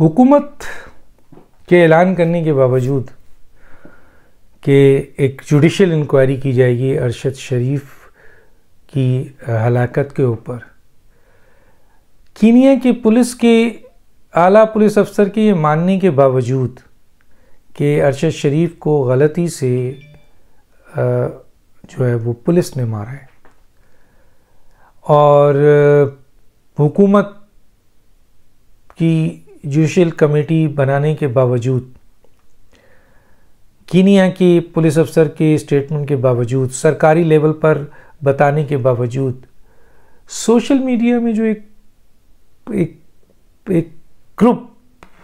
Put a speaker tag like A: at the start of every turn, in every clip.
A: हुकूमत के ऐलान करने के बावजूद कि एक जुडिशल इंक्वायरी की जाएगी अरशद शरीफ की हलाकत के ऊपर कीनिया की पुलिस के आला पुलिस अफसर के ये मानने के बावजूद कि अरशद शरीफ को गलती से जो है वो पुलिस ने मारा है और हुकूमत की जुडिशल कमेटी बनाने के बावजूद कीनिया के पुलिस अफसर के स्टेटमेंट के बावजूद सरकारी लेवल पर बताने के बावजूद सोशल मीडिया में जो एक एक एक ग्रुप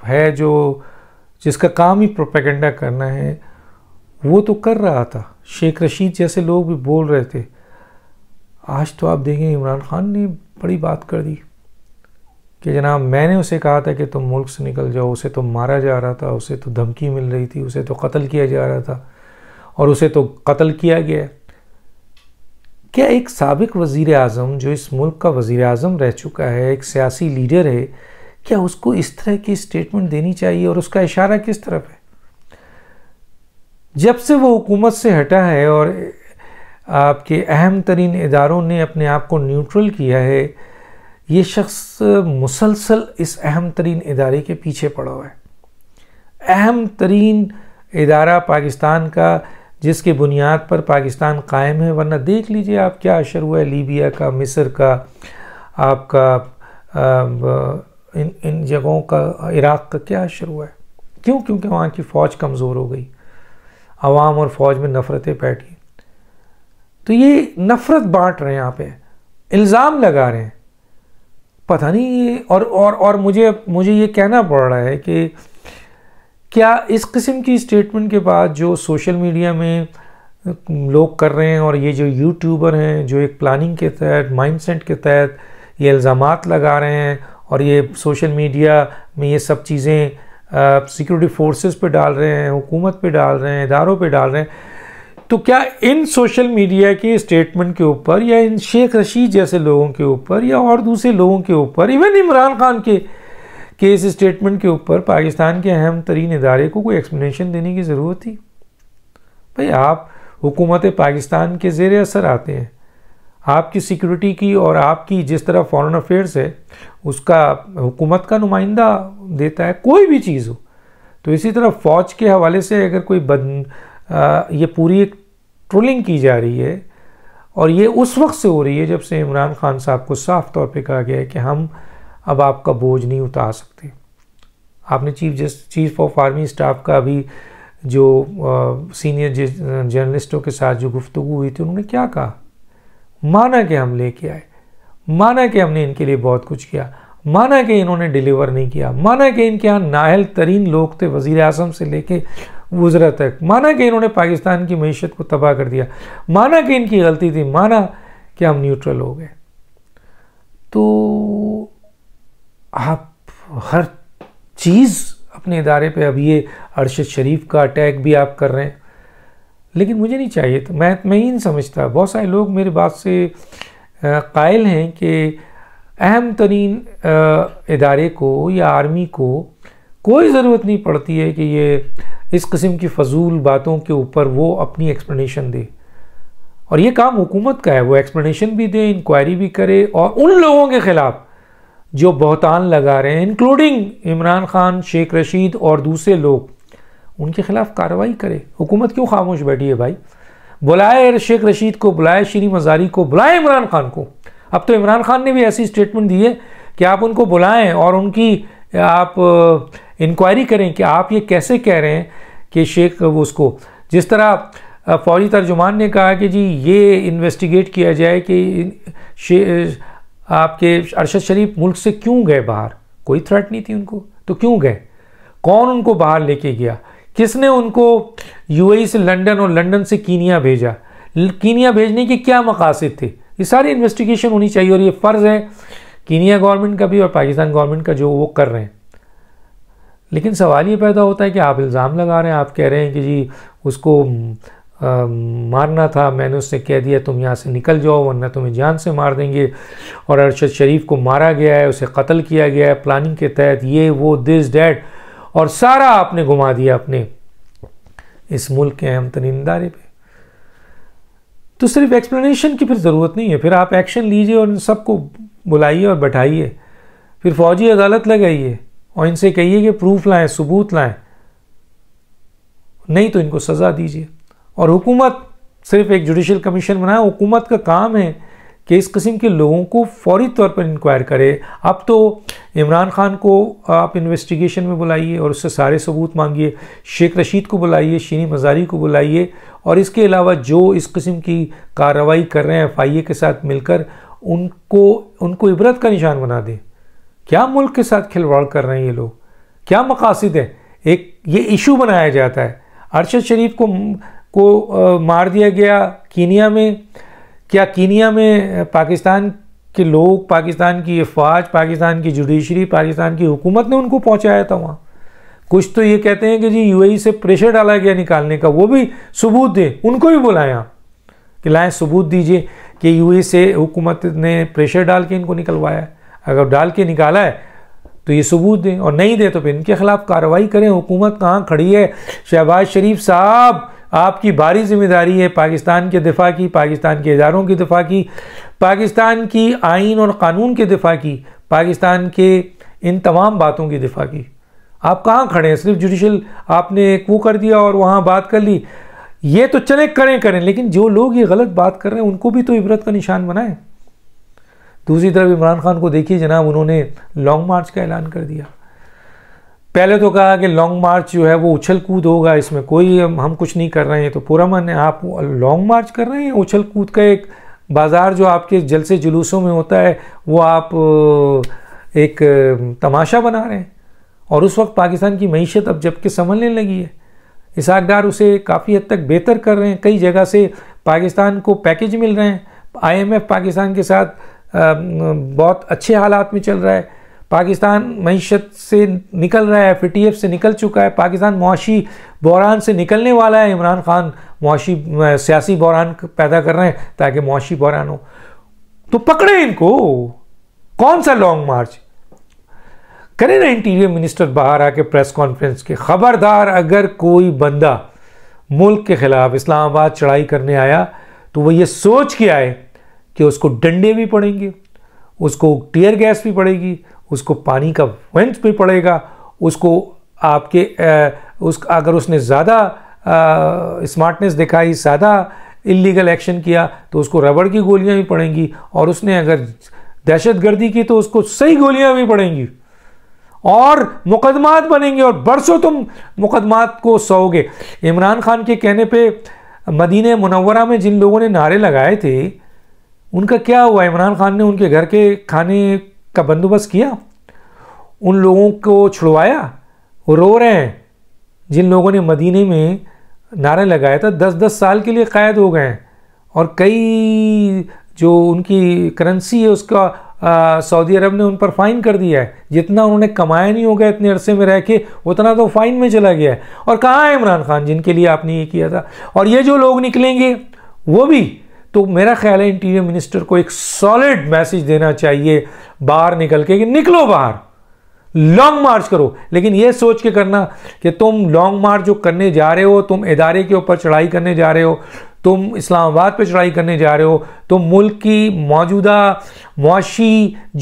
A: है जो जिसका काम ही प्रोपेगेंडा करना है वो तो कर रहा था शेख रशीद जैसे लोग भी बोल रहे थे आज तो आप देखें इमरान खान ने बड़ी बात कर दी कि जनाब मैंने उसे कहा था कि तुम मुल्क से निकल जाओ उसे तो मारा जा रहा था उसे तो धमकी मिल रही थी उसे तो कत्ल किया जा रहा था और उसे तो कत्ल किया गया क्या एक सबक वज़ी अजम जो इस मुल्क का वज़ी अजम रह चुका है एक सियासी लीडर है क्या उसको इस तरह की स्टेटमेंट देनी चाहिए और उसका इशारा किस तरफ है जब से वो हुकूमत से हटा है और आपके अहम तरीन इदारों ने अपने आप को न्यूट्रल किया है ये शख्स मुसलसल इस अहम तरीन इदारे के पीछे पड़ा हुआ है अहम तरीन इदारा पाकिस्तान का जिसके बुनियाद पर पाकिस्तान कायम है वरना देख लीजिए आप क्या असर हुआ है लीबिया का मिस्र का आपका इन इन जगहों का इराक़ का क्या असर हुआ है क्यों क्योंकि वहाँ की फ़ौज कमज़ोर हो गई आवाम और फ़ौज में नफ़रतें बैठी तो ये नफ़रत बांट रहे हैं यहाँ पे इल्ज़ाम लगा रहे हैं पता नहीं और और और मुझे मुझे ये कहना पड़ रहा है कि क्या इस किस्म की स्टेटमेंट के बाद जो सोशल मीडिया में लोग कर रहे हैं और ये जो यूट्यूबर हैं जो एक प्लानिंग के तहत माइंडसेट के तहत ये इल्ज़ाम लगा रहे हैं और ये सोशल मीडिया में ये सब चीज़ें सिक्योरिटी फोर्सेस पे डाल रहे हैं हुकूमत पे डाल रहे हैं इदारों पे डाल रहे हैं तो क्या इन सोशल मीडिया के स्टेटमेंट के ऊपर या इन शेख रशीद जैसे लोगों के ऊपर या और दूसरे लोगों के ऊपर इवन इमरान खान के के इस स्टेटमेंट के ऊपर पाकिस्तान के अहम तरीन इदारे को कोई एक्सप्लेनेशन देने की ज़रूरत थी भाई आप हुकूमत पाकिस्तान के ज़ेर असर आते हैं आपकी सिक्योरिटी की और आपकी जिस तरह फॉरेन अफेयर्स है उसका हुकूमत का नुमाइंदा देता है कोई भी चीज़ हो तो इसी तरह फ़ौज के हवाले से अगर कोई बद ये पूरी एक ट्रोलिंग की जा रही है और ये उस वक्त से हो रही है जब से इमरान खान साहब को साफ तौर पे कहा गया है कि हम अब आपका बोझ नहीं उतार सकते आपने chief just chief of army staff का अभी जो आ, सीनियर जर्नलिस्टों के साथ जो गुफ्तु हुई थी उन्होंने क्या कहा माना कि हम लेके आए माना कि हमने इनके लिए बहुत कुछ किया माना कि इन्होंने डिलीवर नहीं किया माना कि इनके यहाँ नाहल तरीन लोग थे वज़ी अजम से लेके गुजरा तक माना कि इन्होंने पाकिस्तान की मीशत को तबाह कर दिया माना कि इनकी गलती थी माना कि हम न्यूट्रल हो गए तो आप हर चीज़ अपने इदारे पे अब ये अरशद शरीफ का अटैक भी आप कर रहे हैं लेकिन मुझे नहीं चाहिए तो मैं मैं ही नहीं समझता बहुत सारे लोग मेरे बात से कायल हैं कि अहम तरीन इदारे को या आर्मी को कोई ज़रूरत नहीं पड़ती है कि ये इस किस्म की फजूल बातों के ऊपर वो अपनी एक्सप्लेनेशन दे और ये काम हुकूमत का है वो एक्सप्लेनेशन भी दे इंक्वायरी भी करे और उन लोगों के ख़िलाफ़ जो बहतान लगा रहे हैं इंक्लूडिंग इमरान खान शेख रशीद और दूसरे लोग उनके ख़िलाफ़ कार्रवाई करे हुकूमत क्यों खामोश बैठी है भाई बुलाए शेख रशीद को बुलाए श्री मजारी को बुलाए इमरान खान को अब तो इमरान खान ने भी ऐसी स्टेटमेंट दी है कि आप उनको बुलाएं और उनकी आप इंक्वायरी करें कि आप ये कैसे कह रहे हैं कि शेख उसको जिस तरह फौजी तर्जुमान ने कहा कि जी ये इन्वेस्टिगेट किया जाए कि आपके अरशद शरीफ मुल्क से क्यों गए बाहर कोई थ्रेट नहीं थी उनको तो क्यों गए कौन उनको बाहर लेके गया किसने उनको यूएई e से लंदन और लंदन से कीनिया भेजा कीनिया भेजने के क्या मकासद थे ये सारी इन्वेस्टिगेशन होनी चाहिए और ये फ़र्ज़ है कीनिया गवर्नमेंट का भी और पाकिस्तान गवर्नमेंट का जो वो कर रहे हैं लेकिन सवाल ये पैदा होता है कि आप इल्ज़ाम लगा रहे हैं आप कह रहे हैं कि जी उसको आ, मारना था मैंने उससे कह दिया तुम यहाँ से निकल जाओ वरना तुम्हें जान से मार देंगे और अरशद शरीफ को मारा गया है उसे कत्ल किया गया है प्लानिंग के तहत ये वो दिस डैट और सारा आपने घुमा दिया अपने इस मुल्क के अहम तरीन इदारे पर तो सिर्फ एक्सप्लेनेशन की फिर ज़रूरत नहीं है फिर आप एक्शन लीजिए और इन सबको बुलाइए और बैठाइए फिर फौजी अदालत लगाइए और इनसे कहिए कि प्रूफ लाएं सबूत लाएं नहीं तो इनको सज़ा दीजिए और हुकूमत सिर्फ एक जुडिशल कमीशन बनाए हुकूमत का काम है कि इस किस्म के लोगों को फौरी तौर पर इंक्वायर करे अब तो इमरान खान को आप इन्वेस्टिगेशन में बुलाइए और उससे सारे सबूत मांगिए शेख रशीद को बुलाइए शीनी मजारी को बुलाइए और इसके अलावा जो इस किस्म की कार्रवाई कर रहे हैं एफ के साथ मिलकर उनको उनको इबरत का निशान बना दें क्या मुल्क के साथ खिलवाड़ कर रहे हैं ये लोग क्या मकासद है एक ये इशू बनाया जाता है अरशद शरीफ को को आ, मार दिया गया कीनिया में क्या कीनिया में पाकिस्तान के लोग पाकिस्तान की अफवाज पाकिस्तान की जुडिशरी पाकिस्तान की हुकूमत ने उनको पहुंचाया था वहाँ कुछ तो ये कहते हैं कि जी यूएई से प्रेशर डाला गया निकालने का वो भी सबूत दें उनको भी बुलाया कि लाएँ सबूत दीजिए कि यूएई से हुकूमत ने प्रेशर डाल के इनको निकलवाया अगर डाल के निकाला है तो ये सबूत दें और नहीं दे तो फिर इनके ख़िलाफ़ कार्रवाई करें हुकूमत कहाँ खड़ी है शहबाज शरीफ साहब आपकी भारी जिम्मेदारी है पाकिस्तान के दिफा की पाकिस्तान के इदारों की दिफा की पाकिस्तान की आइन और क़ानून के दिफा की पाकिस्तान के इन तमाम बातों की दिफा की आप कहाँ खड़े हैं सिर्फ जुडिशल आपने वो कर दिया और वहाँ बात कर ली ये तो चले करें करें लेकिन जो लोग ये गलत बात कर रहे हैं उनको भी तो इबरत का निशान बनाएं दूसरी तरफ इमरान खान को देखिए जनाब उन्होंने लॉन्ग मार्च का ऐलान कर दिया पहले तो कहा कि लॉन्ग मार्च जो है वो उछल कूद होगा इसमें कोई हम कुछ नहीं कर रहे हैं तो पूरा है आप लॉन्ग मार्च कर रहे हैं उछल कूद का एक बाज़ार जो आपके जलसे जुलूसों में होता है वो आप एक तमाशा बना रहे हैं और उस वक्त पाकिस्तान की मीशत अब जबकि संभलने लगी है इसाकदार उसे काफ़ी हद तक बेहतर कर रहे हैं कई जगह से पाकिस्तान को पैकेज मिल रहे हैं आईएमएफ पाकिस्तान के साथ बहुत अच्छे हालात में चल रहा है पाकिस्तान मीशत से निकल रहा है पी से निकल चुका है पाकिस्तान मुआशी बहरान से निकलने वाला है इमरान खान मुआशी सियासी बहरान पैदा कर रहे हैं ताकि मुआशी बहरान हो तो पकड़े इनको कौन सा लॉन्ग मार्च करें ना इंटीरियर मिनिस्टर बाहर आके प्रेस कॉन्फ्रेंस के ख़बरदार अगर कोई बंदा मुल्क के ख़िलाफ़ इस्लामाबाद चढ़ाई करने आया तो वो ये सोच के आए कि उसको डंडे भी पड़ेंगे उसको टीयर गैस भी पड़ेगी उसको पानी का वेंच भी पड़ेगा उसको आपके उस अगर उसने ज़्यादा स्मार्टनेस दिखाई ज़्यादा इलीगल एक्शन किया तो उसको रबड़ की गोलियां भी पड़ेंगी और उसने अगर दहशतगर्दी की तो उसको सही गोलियां भी पड़ेंगी और मुकदमात बनेंगे और बरसों तुम मुकदमात को सहोगे इमरान खान के कहने पे मदीने मुनवरा में जिन लोगों ने नारे लगाए थे उनका क्या हुआ इमरान खान ने उनके घर के खाने का बंदोबस्त किया उन लोगों को छुड़वाया वो रो रहे हैं जिन लोगों ने मदीने में नारा लगाया था दस दस साल के लिए क़ैद हो गए हैं और कई जो उनकी करेंसी है उसका सऊदी अरब ने उन पर फ़ाइन कर दिया है जितना उन्होंने कमाया नहीं होगा इतने अरसे में रह के उतना तो फ़ाइन में चला गया है और कहाँ है इमरान खान जिनके लिए आपने ये किया था और ये जो लोग निकलेंगे वो भी तो मेरा ख्याल है इंटीरियर मिनिस्टर को एक सॉलिड मैसेज देना चाहिए बाहर निकल के कि निकलो बाहर लॉन्ग मार्च करो लेकिन यह सोच के करना कि तुम लॉन्ग मार्च जो करने जा रहे हो तुम इदारे के ऊपर चढ़ाई करने जा रहे हो तुम इस्लामाबाद पर चढ़ाई करने जा रहे हो तुम तो मुल्क की मौजूदा मुआशी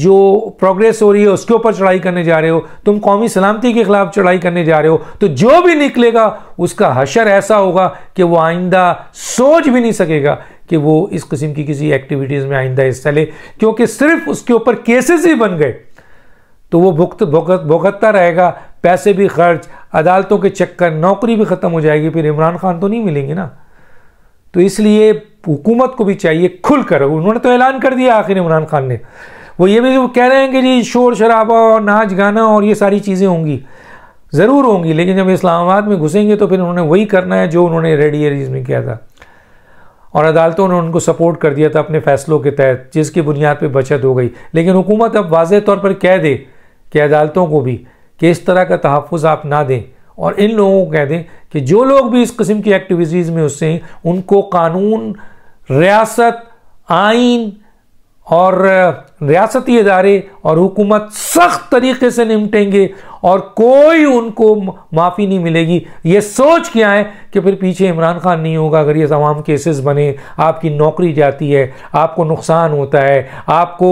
A: जो प्रोग्रेस हो रही है उसके ऊपर चढ़ाई करने जा रहे हो तुम कौमी सलामती के ख़िलाफ़ चढ़ाई करने जा रहे हो तो जो भी निकलेगा उसका हशर ऐसा होगा कि वो आइंदा सोच भी नहीं सकेगा कि वो इस किस्म की किसी एक्टिविटीज़ में आइंदा हिस्सा ले क्योंकि सिर्फ उसके ऊपर केसेस ही बन गए तो वो भुगत भुगत भुगतता रहेगा पैसे भी खर्च अदालतों के चक्कर नौकरी भी ख़त्म हो जाएगी फिर इमरान खान तो नहीं मिलेंगे ना तो इसलिए हुकूमत को भी चाहिए खुलकर उन्होंने तो ऐलान कर दिया आखिर इमरान खान ने वो ये भी जो तो कह रहे हैं कि जी शोर शराबा और नाच गाना और ये सारी चीज़ें होंगी ज़रूर होंगी लेकिन जब इस्लामाबाद में घुसेंगे तो फिर उन्होंने वही करना है जो उन्होंने रेड एरीज में किया था और अदालतों ने उनको सपोर्ट कर दिया था अपने फैसलों के तहत जिसकी बुनियाद पर बचत हो गई लेकिन हुकूमत अब वाज तौर पर कह दे कि अदालतों को भी कि इस तरह का तहफ़ आप ना दें और इन लोगों को कह दें कि जो लोग भी इस किस्म की एक्टिविटीज़ में उससे हैं उनको कानून रियासत आइन और रियासती इदारे और हुकूमत सख्त तरीके से निपटेंगे और कोई उनको माफ़ी नहीं मिलेगी ये सोच के आए कि फिर पीछे इमरान खान नहीं होगा अगर ये तमाम केसेस बने आपकी नौकरी जाती है आपको नुकसान होता है आपको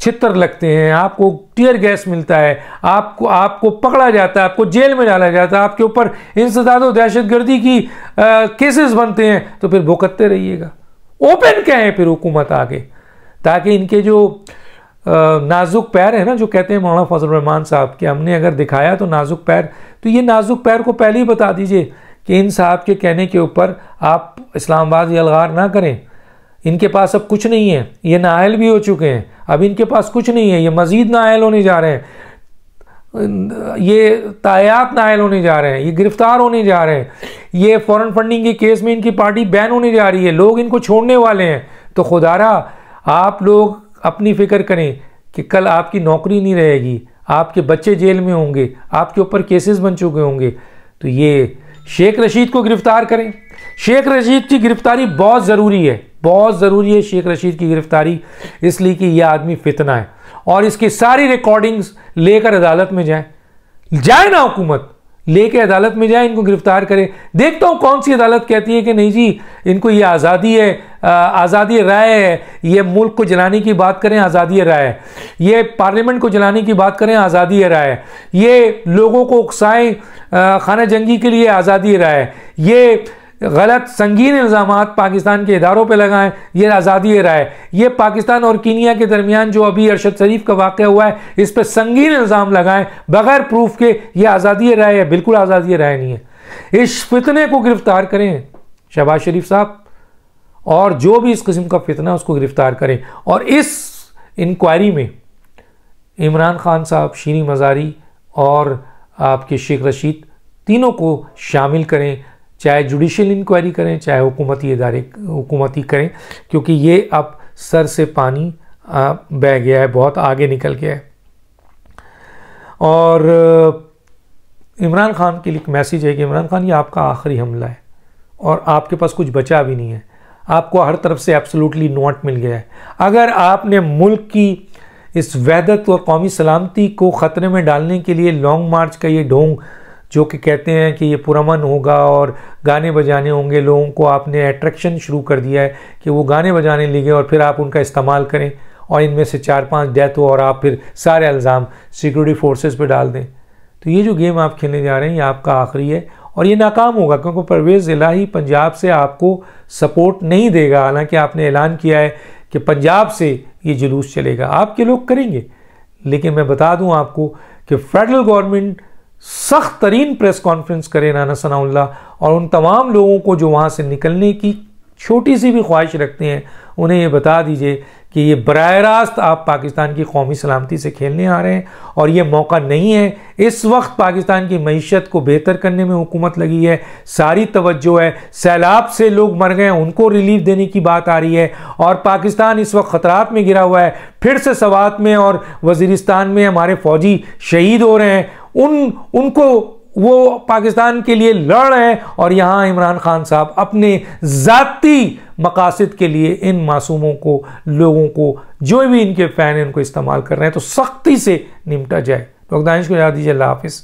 A: छितर लगते हैं आपको टीयर गैस मिलता है आपको आपको पकड़ा जाता है आपको जेल में डाला जाता है आपके ऊपर इंसदाद दहशत दहशतगर्दी की केसेस बनते हैं तो फिर भुगतते रहिएगा ओपन क्या है फिर हुकूमत आगे ताकि इनके जो नाजुक पैर है ना जो कहते हैं मौलाना फजल रहमान साहब कि हमने अगर दिखाया तो नाजुक पैर तो ये नाजुक पैर को पहले ही बता दीजिए कि इन साहब के कहने के ऊपर आप इस्लामाबाद यलगार ना करें इनके पास अब कुछ नहीं है ये नायल भी हो चुके हैं अब इनके पास कुछ नहीं है ये मज़ीद नायल होने जा रहे हैं ये तायात नायल होने जा रहे हैं ये गिरफ्तार होने जा रहे हैं ये फॉरेन फंडिंग के केस में इनकी पार्टी बैन होने जा रही है लोग इनको छोड़ने वाले हैं तो खुदारा आप लोग अपनी फ़िक्र करें कि कल आपकी नौकरी नहीं रहेगी आपके बच्चे जेल में होंगे आपके ऊपर केसेस बन चुके होंगे तो ये शेख रशीद को गिरफ्तार करें शेख रशीद की गिरफ्तारी बहुत ज़रूरी है बहुत ज़रूरी है शेख रशीद की गिरफ्तारी इसलिए कि यह आदमी फितना है और इसकी सारी रिकॉर्डिंग्स लेकर अदालत में जाए जाए ना हुकूमत लेके अदालत में जाए इनको गिरफ्तार करें देखता हूँ कौन सी अदालत कहती है कि नहीं जी इनको ये आज़ादी है आज़ादी राय है ये मुल्क को जलाने की बात करें आज़ादी राय है ये पार्लियामेंट को जलाने की बात करें आज़ादी राय ये लोगों को उकसाएं खाना जंगी के लिए आज़ादी राय ये गलत संगीन इल्ज़ाम पाकिस्तान के इदारों पर लगाएं ये आज़ादी राय ये पाकिस्तान और कीनिया के दरमियान जो अभी अरशद शरीफ का वाक़ हुआ है इस पर संगीन इल्ज़ाम लगाएं बगैर प्रूफ के ये आज़ादी राय है बिल्कुल आज़ादी राय नहीं है इस फितने को गिरफ्तार करें शहबाज शरीफ साहब और जो भी इस किस्म का फितना उसको गिरफ्तार करें और इस इंक्वायरी में इमरान खान साहब शीरी मज़ारी और आपके शेख रशीद तीनों को शामिल करें चाहे जुडिशल इंक्वायरी करें चाहे हुकूमती इदारे हुकूमती करें क्योंकि ये अब सर से पानी बह गया है बहुत आगे निकल गया है और इमरान खान के लिए एक मैसेज है कि इमरान खान ये आपका आखिरी हमला है और आपके पास कुछ बचा भी नहीं है आपको हर तरफ से एब्सोलूटली नोट मिल गया है अगर आपने मुल्क की इस वहदत और कौमी सलामती को ख़तरे में डालने के लिए लॉन्ग मार्च का ये ढोंग जो कि कहते हैं कि ये पुरमन होगा और गाने बजाने होंगे लोगों को आपने अट्रैक्शन शुरू कर दिया है कि वो गाने बजाने लगे और फिर आप उनका इस्तेमाल करें और इनमें से चार पांच डेथ हो और आप फिर सारे इल्ज़ाम सिक्योरिटी फोर्सेस पे डाल दें तो ये जो गेम आप खेलने जा रहे हैं ये आपका आखिरी है और ये नाकाम होगा क्योंकि परवेज़ इलाही पंजाब से आपको सपोर्ट नहीं देगा हालांकि आपने ऐलान किया है कि पंजाब से ये जुलूस चलेगा आपके लोग करेंगे लेकिन मैं बता दूं आपको कि फेडरल गवर्नमेंट सख्त तरीन प्रेस कॉन्फ्रेंस करे नाना सनाउल्ला और उन तमाम लोगों को जो वहाँ से निकलने की छोटी सी भी ख्वाहिश रखते हैं उन्हें ये बता दीजिए कि ये बर रास्त आप पाकिस्तान की कौमी सलामती से खेलने आ रहे हैं और ये मौका नहीं है इस वक्त पाकिस्तान की मीशत को बेहतर करने में हुकूमत लगी है सारी तवज्जो है सैलाब से लोग मर गए उनको रिलीफ देने की बात आ रही है और पाकिस्तान इस वक्त ख़तरात में गिरा हुआ है फिर से सवात में और वजीरिस्तान में हमारे फ़ौजी शहीद हो रहे हैं उन उनको वो पाकिस्तान के लिए लड़ रहे हैं और यहाँ इमरान खान साहब अपने ज़ाती मकासद के लिए इन मासूमों को लोगों को जो भी इनके फ़ैन हैं उनको इस्तेमाल कर रहे हैं तो सख्ती से निपटा जाए तो दानिश को याद दीजिए अल्लाह हाफिज़